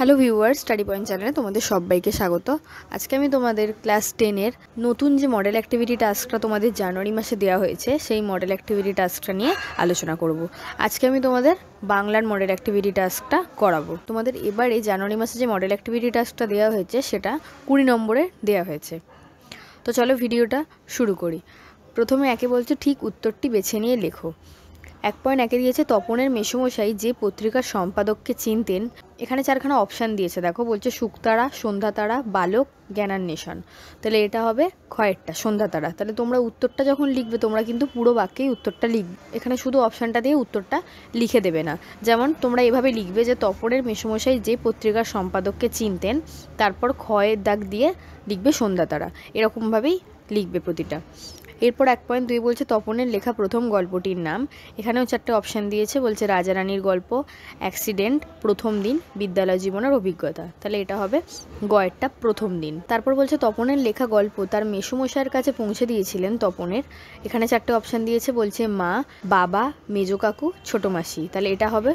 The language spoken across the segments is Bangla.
হ্যালো ভিউয়ার স্টাডি পয়েন্ট চ্যানেলে তোমাদের সবাইকে স্বাগত আজকে আমি তোমাদের ক্লাস টেনের নতুন যে মডেল অ্যাক্টিভিটি টাস্কটা তোমাদের জানুয়ারি মাসে দেওয়া হয়েছে সেই মডেল অ্যাক্টিভিটি টাস্কটা নিয়ে আলোচনা করব আজকে আমি তোমাদের বাংলার মডেল অ্যাক্টিভিটি টাস্কটা করাবো তোমাদের এবারে জানুয়ারি মাসে যে মডেল অ্যাক্টিভিটি টাস্কটা দেওয়া হয়েছে সেটা কুড়ি নম্বরে দেওয়া হয়েছে তো চলো ভিডিওটা শুরু করি প্রথমে একে বলছে ঠিক উত্তরটি বেছে নিয়ে লেখো এক পয়েন্ট একে দিয়েছে তপনের মেসুমশাই যে পত্রিকার সম্পাদককে চিনতেন এখানে চারখানা অপশান দিয়েছে দেখো বলছে শুক্তারা সন্ধ্যাতারা বালক জ্ঞানান্বেষণ তাহলে এটা হবে খয়েরটা সন্ধ্যাতারা তাহলে তোমরা উত্তরটা যখন লিখবে তোমরা কিন্তু পুরো বাক্যেই উত্তরটা লিখবে এখানে শুধু অপশানটা দিয়ে উত্তরটা লিখে দেবে না যেমন তোমরা এভাবে লিখবে যে তপনের মেসুমশাই যে পত্রিকার সম্পাদককে চিনতেন তারপর ক্ষয়ের দাগ দিয়ে লিখবে সন্ধ্যাতারা এরকমভাবেই লিখবে প্রতিটা এরপর এক পয়েন্ট দুই বলছে তপনের লেখা প্রথম গল্পটির নাম এখানেও চারটে অপশান দিয়েছে বলছে রাজা রানীর গল্প অ্যাক্সিডেন্ট প্রথম দিন বিদ্যালয় জীবনের অভিজ্ঞতা তাহলে এটা হবে গয়েরটা প্রথম দিন তারপর বলছে তপনের লেখা গল্প তার মেসুমশাইয়ের কাছে পৌঁছে দিয়েছিলেন তপনের এখানে চারটে অপশান দিয়েছে বলছে মা বাবা মেজো কাকু ছোটো মাসি তাহলে এটা হবে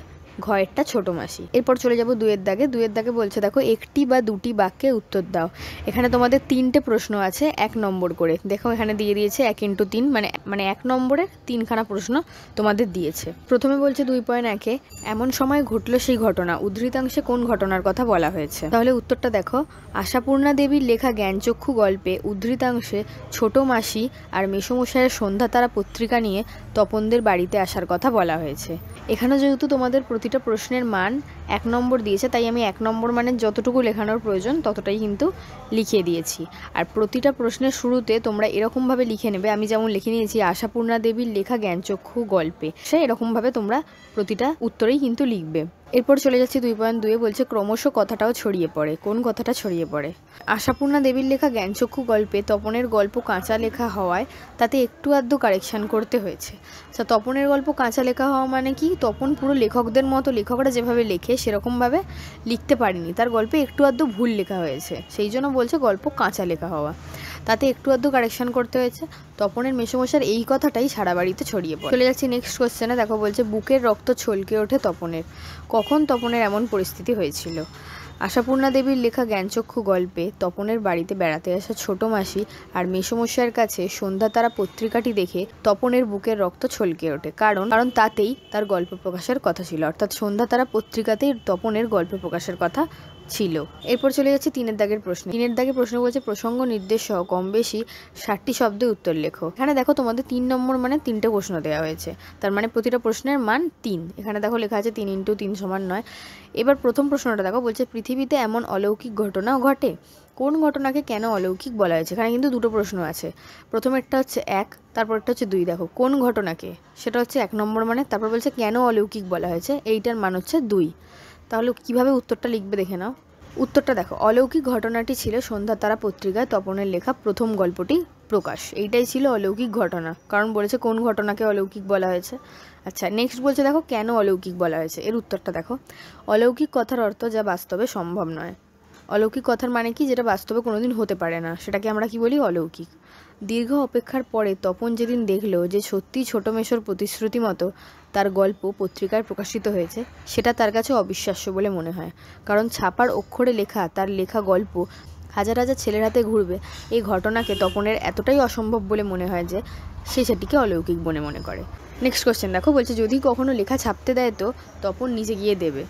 ঘয়েরটা ছোট মাসি এরপর চলে যাব দুয়ের দাগে দুয়ের দাগে বলছে দেখো একটি বা দুটি বাক্যে উত্তর দাও এখানে তোমাদের তিনটে প্রশ্ন আছে এক নম্বর করে দেখো এখানে দিয়ে দিয়েছে এক ইন্টু তিন মানে মানে এক নম্বরের তিনখানা প্রশ্ন তোমাদের দিয়েছে প্রথমে বলছে দুই পয়েন্ট একে এমন সময় ঘটলো সেই ঘটনা উদ্ধৃতাংশে কোন ঘটনার কথা বলা হয়েছে তাহলে উত্তরটা দেখো আশাপূর্ণা দেবীর লেখা জ্ঞানচক্ষু গল্পে উদ্ধৃতাংশে ছোট মাসি আর মেসমশায়ের সন্ধ্যা তারা পত্রিকা নিয়ে তপনদের বাড়িতে আসার কথা বলা হয়েছে এখানে যেহেতু তোমাদের প্রতিটা প্রশ্নের মান এক নম্বর দিয়েছে তাই আমি এক নম্বর মানের যতটুকু লেখানোর প্রয়োজন ততটাই কিন্তু লিখিয়ে দিয়েছি আর প্রতিটা প্রশ্নের শুরুতে তোমরা এরকমভাবে লিখে নেবে আমি যেমন লিখে নিয়েছি আশাপূর্ণা দেবীর লেখা জ্ঞানচক্ষু গল্পে সে এরকমভাবে তোমরা প্রতিটা উত্তরেই কিন্তু লিখবে এরপর চলে যাচ্ছি দুই পয়েন্ট দুয়ে বলছে ক্রমশ কথাটাও ছড়িয়ে পড়ে কোন কথাটা ছড়িয়ে পড়ে আশাপূর্ণা দেবীর লেখা জ্ঞানচক্ষু গল্পে তপনের গল্প কাঁচা লেখা হওয়ায় তাতে একটু আধটু কারেকশান করতে হয়েছে তা তপনের গল্প কাঁচা লেখা হওয়া মানে কি তপন পুরো লেখকদের মতো লেখকরা যেভাবে লেখে সেরকমভাবে লিখতে পারেনি তার গল্পে একটু আধটু ভুল লেখা হয়েছে সেই জন্য বলছে গল্প কাঁচা লেখা হওয়া তাতে একটু আধটু কারেকশান করতে হয়েছে তপনের মেশোমশার এই কথাটাই সারা বাড়িতে ছড়িয়ে পড়ে চলে যাচ্ছি নেক্সট কোশ্চেনে দেখো বলছে বুকের রক্ত ছলকে ওঠে তপনের কখন তপনের এমন পরিস্থিতি হয়েছিল আশাপূর্ণা দেবীর লেখা জ্ঞানচক্ষু গল্পে তপনের বাড়িতে বেড়াতে আসা ছোট মাসি আর মেসমস্যার কাছে সন্ধ্যা তারা পত্রিকাটি দেখে তপনের বুকের রক্ত ছলকে ওঠে কারণ কারণ তাতেই তার গল্প প্রকাশের কথা ছিল অর্থাৎ সন্ধ্যা তারা পত্রিকাতেই তপনের গল্প প্রকাশের কথা ছিল এরপর চলে যাচ্ছে তিনের দাগের প্রশ্ন তিনের দাগের প্রশ্ন বলছে প্রসঙ্গ নির্দেশ সহ কম বেশি ষাটটি শব্দে উত্তর লেখো এখানে দেখো তোমাদের তিন নম্বর মানে তিনটে প্রশ্ন দেওয়া হয়েছে তার মানে প্রতিটা প্রশ্নের মান তিন এখানে দেখো লেখা আছে তিন ইন্টু তিন সমান নয় এবার প্রথম প্রশ্নটা দেখো বলছে পৃথিবীতে এমন অলৌকিক ঘটনাও ঘটে কোন ঘটনাকে কেন অলৌকিক বলা হয়েছে এখানে কিন্তু দুটো প্রশ্ন আছে প্রথমেরটা হচ্ছে এক তারপরটা হচ্ছে দুই দেখো কোন ঘটনাকে সেটা হচ্ছে এক নম্বর মানে তারপর বলছে কেন অলৌকিক বলা হয়েছে এইটার মান হচ্ছে দুই তাহলে কিভাবে উত্তরটা লিখবে দেখে নাও উত্তরটা দেখো অলৌকিক ঘটনাটি ছিল সন্ধ্যা তারা পত্রিকায় তপনের লেখা প্রথম গল্পটি প্রকাশ এইটাই ছিল অলৌকিক ঘটনা কারণ বলেছে কোন ঘটনাকে অলৌকিক বলা হয়েছে আচ্ছা নেক্সট বলছে দেখো কেন অলৌকিক বলা হয়েছে এর উত্তরটা দেখো অলৌকিক কথার অর্থ যা বাস্তবে সম্ভব নয় অলৌকিক কথার মানে কি যেটা বাস্তবে কোনোদিন হতে পারে না সেটাকে আমরা কি বলি অলৌকিক দীর্ঘ অপেক্ষার পরে তপন যেদিন দেখলো যে সত্যি ছোট মেশোর প্রতিশ্রুতি মতো তার গল্প পত্রিকায় প্রকাশিত হয়েছে সেটা তার কাছে অবিশ্বাস্য বলে মনে হয় কারণ ছাপার অক্ষরে লেখা তার লেখা গল্প হাজার হাজার ছেলের হাতে ঘুরবে এই ঘটনাকে তপনের এতটাই অসম্ভব বলে মনে হয় যে সে সেটিকে অলৌকিক বলে মনে করে নেক্সট কোশ্চেন দেখো বলছে যদি কখনো লেখা ছাপতে দেয় তো তপন নিজে গিয়ে দেবে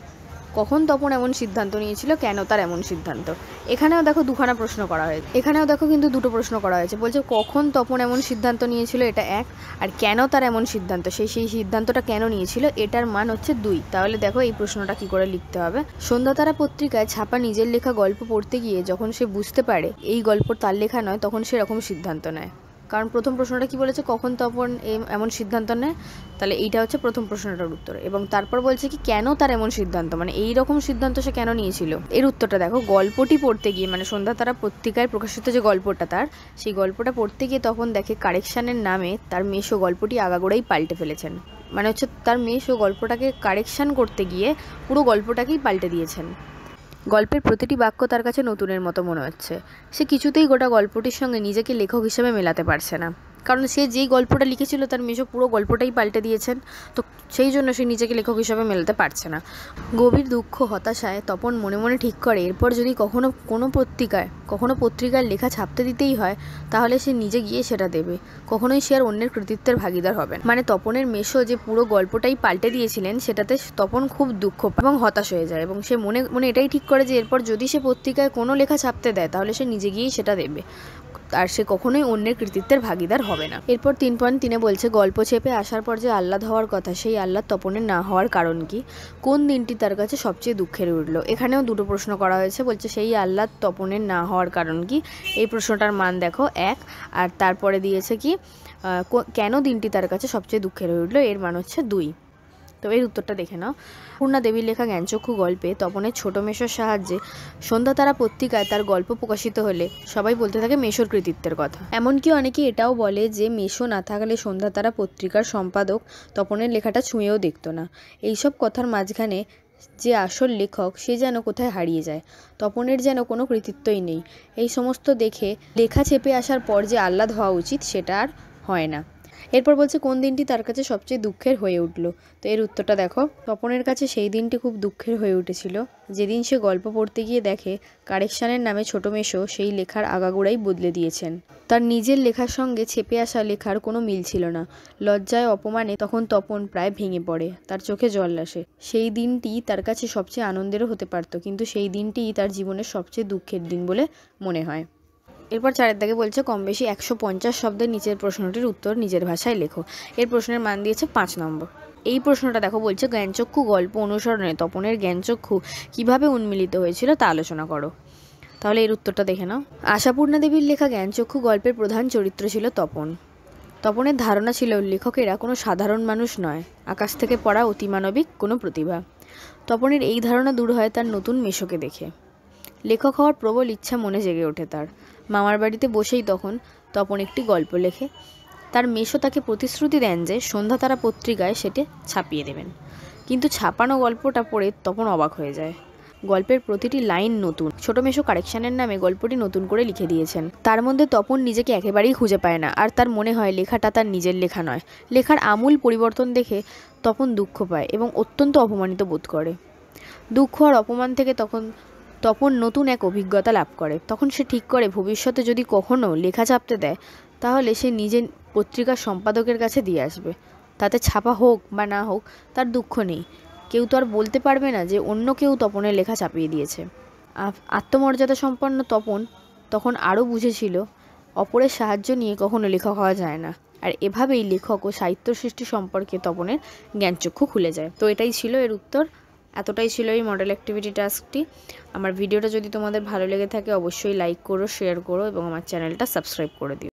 কখন তপন এমন সিদ্ধান্ত নিয়েছিল কেন তার এমন সিদ্ধান্ত এখানেও দেখো দুখানা প্রশ্ন করা হয়েছে এখানেও দেখো কিন্তু দুটো প্রশ্ন করা হয়েছে বলছে কখন তপন এমন সিদ্ধান্ত নিয়েছিল এটা এক আর কেন তার এমন সিদ্ধান্ত সেই সেই সিদ্ধান্তটা কেন নিয়েছিল এটার মান হচ্ছে দুই তাহলে দেখো এই প্রশ্নটা কি করে লিখতে হবে সন্ধ্যাতারা পত্রিকায় ছাপা নিজের লেখা গল্প পড়তে গিয়ে যখন সে বুঝতে পারে এই গল্প তার লেখা নয় তখন সেরকম সিদ্ধান্ত নেয় কারণ প্রথম প্রশ্নটা কি বলেছে কখন তপন এমন সিদ্ধান্ত নেয় তাহলে এইটা হচ্ছে প্রথম প্রশ্নটার উত্তর এবং তারপর বলছে কি কেন তার এমন সিদ্ধান্ত মানে এই রকম সিদ্ধান্ত সে কেন নিয়েছিল এর উত্তরটা দেখো গল্পটি পড়তে গিয়ে মানে সন্ধ্যা তারা পত্রিকায় প্রকাশিত যে গল্পটা তার সেই গল্পটা পড়তে গিয়ে তখন দেখে কারেকশানের নামে তার মেশো গল্পটি আগাগোড়াই পাল্টে ফেলেছেন মানে হচ্ছে তার মেশো গল্পটাকে কারেকশান করতে গিয়ে পুরো গল্পটাকেই পাল্টে দিয়েছেন গল্পের প্রতিটি বাক্য তার কাছে নতুনের মতো মনে হচ্ছে সে কিছুতেই গোটা গল্পটির সঙ্গে নিজেকে লেখক হিসেবে মেলাতে পারছে না কারণ সে যেই গল্পটা লিখেছিল তার মেশো পুরো গল্পটাই পাল্টে দিয়েছেন তো সেই জন্য সে নিজেকে লেখক হিসাবে মেলাতে পারছে না গভীর দুঃখ হতাশায় তপন মনে মনে ঠিক করে এরপর যদি কখনো কোনো পত্রিকায় কখনো পত্রিকার লেখা ছাপতে দিতেই হয় তাহলে সে নিজে গিয়ে সেটা দেবে কখনোই সে আর অন্যের কৃতিত্বের ভাগিদার হবে মানে তপনের মেশো যে পুরো গল্পটাই পাল্টে দিয়েছিলেন সেটাতে তপন খুব দুঃখ এবং হতাশ হয়ে যায় এবং সে মনে মনে এটাই ঠিক করে যে এরপর যদি সে পত্রিকায় কোনো লেখা ছাপতে দেয় তাহলে সে নিজে গিয়েই সেটা দেবে আর সে কখনোই অন্যের কৃতিত্বের ভাগিদার হবে না এরপর তিন পয়েন্ট তিনে বলছে গল্প চেপে আসার পর যে আহ্লাদ হওয়ার কথা সেই আহ্লাদ তপনের না হওয়ার কারণ কি কোন দিনটি তার কাছে সবচেয়ে দুঃখের উঠল এখানেও দুটো প্রশ্ন করা হয়েছে বলছে সেই আহ্লাদ তপনের না হওয়ার কারণ কি এই প্রশ্নটার মান দেখো এক আর তারপরে দিয়েছে কি কেন দিনটি তার কাছে সবচেয়ে দুঃখের হয়ে উঠল এর মান হচ্ছে দুই তো এর উত্তরটা দেখে নাও পূর্ণা দেবীর লেখা জ্ঞানচক্ষু গল্পে তপনের ছোট মেশোর সাহায্যে সন্ধ্যা তারা পত্রিকায় তার গল্প প্রকাশিত হলে সবাই বলতে থাকে মেশোর কৃতিত্বের কথা এমনকি অনেকে এটাও বলে যে মেশো না থাকলে সন্ধ্যা তারা পত্রিকার সম্পাদক তপনের লেখাটা ছুঁয়েও দেখত না এইসব কথার মাঝখানে যে আসল লেখক সে যেন কোথায় হারিয়ে যায় তপনের যেন কোনো কৃতিত্বই নেই এই সমস্ত দেখে লেখা চেপে আসার পর যে আহ্লাদ হওয়া উচিত সেটা আর হয় না এরপর বলছে কোন দিনটি তার কাছে সবচেয়ে দুঃখের হয়ে উঠল তো এর উত্তরটা দেখো তপনের কাছে সেই দিনটি খুব দুঃখের হয়ে উঠেছিল যেদিন সে গল্প পড়তে গিয়ে দেখে কারেকশানের নামে ছোট মেশো সেই লেখার আগাগোড়াই বদলে দিয়েছেন তার নিজের লেখার সঙ্গে ছেপে আসা লেখার কোনো মিল ছিল না লজ্জায় অপমানে তখন তপন প্রায় ভেঙে পড়ে তার চোখে জল আসে সেই দিনটি তার কাছে সবচেয়ে আনন্দেরও হতে পারত কিন্তু সেই দিনটিই তার জীবনের সবচেয়ে দুঃখের দিন বলে মনে হয় এরপর চারের দাগে বলছে কম বেশি একশো পঞ্চাশ শব্দের নিচের প্রশ্নটির উত্তর নিজের ভাষায় লেখো এর প্রশ্নের মান দিয়েছে পাঁচ নম্বর এই প্রশ্নটা দেখো বলছে জ্ঞানচক্ষু গল্প অনুসরণে তপনের জ্ঞানচক্ষু কিভাবে উন্মিলিত হয়েছিল তা আলোচনা করো তাহলে এর উত্তরটা দেখে নাও আশাপূর্ণা দেবীর লেখা জ্ঞানচক্ষু গল্পের প্রধান চরিত্র ছিল তপন তপনের ধারণা ছিল লেখকেরা কোনো সাধারণ মানুষ নয় আকাশ থেকে পড়া অতিমানবিক কোনো প্রতিভা তপনের এই ধারণা দূর হয় তার নতুন মেশোকে দেখে লেখক হওয়ার প্রবল ইচ্ছা মনে জেগে ওঠে তার মামার বাড়িতে বসেই তখন তপন একটি গল্প লেখে তার মেশো তাকে প্রতিশ্রুতি দেন যে সন্ধ্যা তারা পত্রিকায় সেটি ছাপিয়ে দেবেন কিন্তু ছাপানো গল্পটা পড়ে তপন অবাক হয়ে যায় গল্পের প্রতিটি লাইন নতুন ছোট মেশো কারেকশানের নামে গল্পটি নতুন করে লিখে দিয়েছেন তার মধ্যে তপন নিজেকে একেবারেই খুঁজে পায় না আর তার মনে হয় লেখাটা তার নিজের লেখা নয় লেখার আমূল পরিবর্তন দেখে তপন দুঃখ পায় এবং অত্যন্ত অপমানিত বোধ করে দুঃখ আর অপমান থেকে তখন তপন নতুন এক অভিজ্ঞতা লাভ করে তখন সে ঠিক করে ভবিষ্যতে যদি কখনও লেখা ছাপতে দেয় তাহলে সে নিজে পত্রিকার সম্পাদকের কাছে দিয়ে আসবে তাতে ছাপা হোক বা না হোক তার দুঃখ নেই কেউ তো আর বলতে পারবে না যে অন্য কেউ তপনের লেখা ছাপিয়ে দিয়েছে আত্মমর্যাদা সম্পন্ন তপন তখন আরও বুঝেছিল অপরের সাহায্য নিয়ে কখনো লেখক হওয়া যায় না আর এভাবেই লেখক ও সাহিত্য সৃষ্টি সম্পর্কে তপনের জ্ঞানচক্ষু খুলে যায় তো এটাই ছিল এর উত্তর এতটাই ছিল এই মডেল অ্যাক্টিভিটি টাস্কটি আমার ভিডিওটা যদি তোমাদের ভালো লেগে থাকে অবশ্যই লাইক করো শেয়ার করো এবং আমার চ্যানেলটা সাবস্ক্রাইব করে দিও